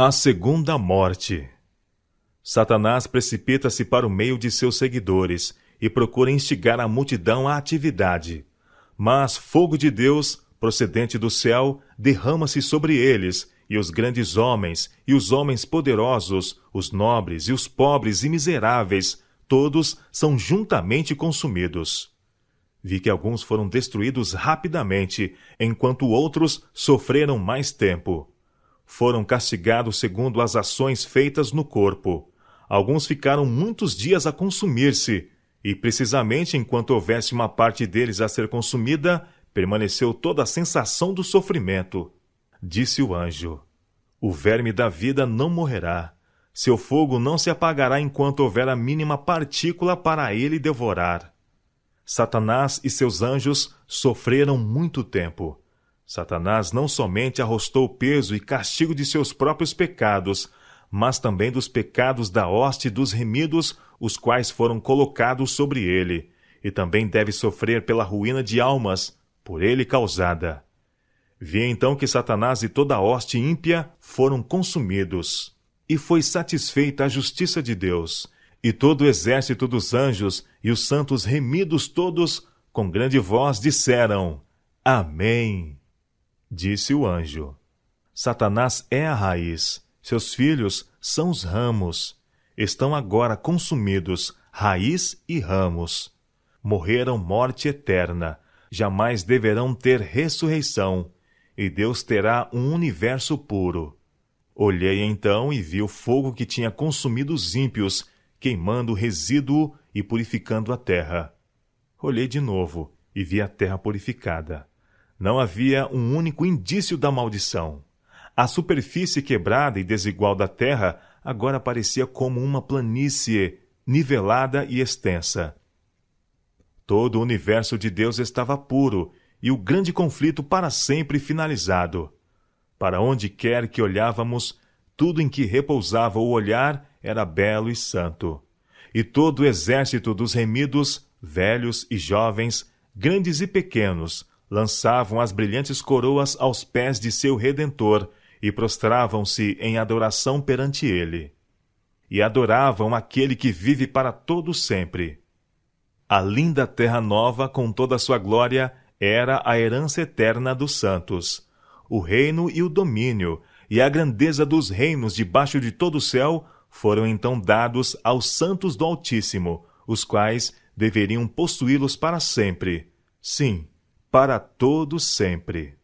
A segunda morte. Satanás precipita-se para o meio de seus seguidores e procura instigar a multidão à atividade. Mas fogo de Deus, procedente do céu, derrama-se sobre eles, e os grandes homens, e os homens poderosos, os nobres e os pobres e miseráveis, todos são juntamente consumidos. Vi que alguns foram destruídos rapidamente, enquanto outros sofreram mais tempo foram castigados segundo as ações feitas no corpo. Alguns ficaram muitos dias a consumir-se, e precisamente enquanto houvesse uma parte deles a ser consumida, permaneceu toda a sensação do sofrimento. Disse o anjo: O verme da vida não morrerá. Seu fogo não se apagará enquanto houver a mínima partícula para ele devorar. Satanás e seus anjos sofreram muito tempo Satanás não somente arrostou o peso e castigo de seus próprios pecados, mas também dos pecados da hoste dos remidos, os quais foram colocados sobre ele, e também deve sofrer pela ruína de almas, por ele causada. Vi então que Satanás e toda a hoste ímpia foram consumidos, e foi satisfeita a justiça de Deus, e todo o exército dos anjos e os santos remidos todos, com grande voz, disseram: Amém. Disse o anjo: Satanás é a raiz, seus filhos são os ramos. Estão agora consumidos, raiz e ramos. Morreram morte eterna, jamais deverão ter ressurreição, e Deus terá um universo puro. Olhei então e vi o fogo que tinha consumido os ímpios, queimando o resíduo e purificando a terra. Olhei de novo e vi a terra purificada, não havia um único indício da maldição. A superfície quebrada e desigual da terra agora parecia como uma planície nivelada e extensa. Todo o universo de Deus estava puro e o grande conflito para sempre finalizado. Para onde quer que olhávamos, tudo em que repousava o olhar era belo e santo. E todo o exército dos remidos, velhos e jovens, grandes e pequenos, lançavam as brilhantes coroas aos pés de seu Redentor e prostravam-se em adoração perante ele. E adoravam aquele que vive para todo sempre. A linda terra nova, com toda sua glória, era a herança eterna dos santos, o reino e o domínio, e a grandeza dos reinos debaixo de todo o céu foram então dados aos santos do Altíssimo, os quais deveriam possuí-los para sempre. Sim, para todo sempre.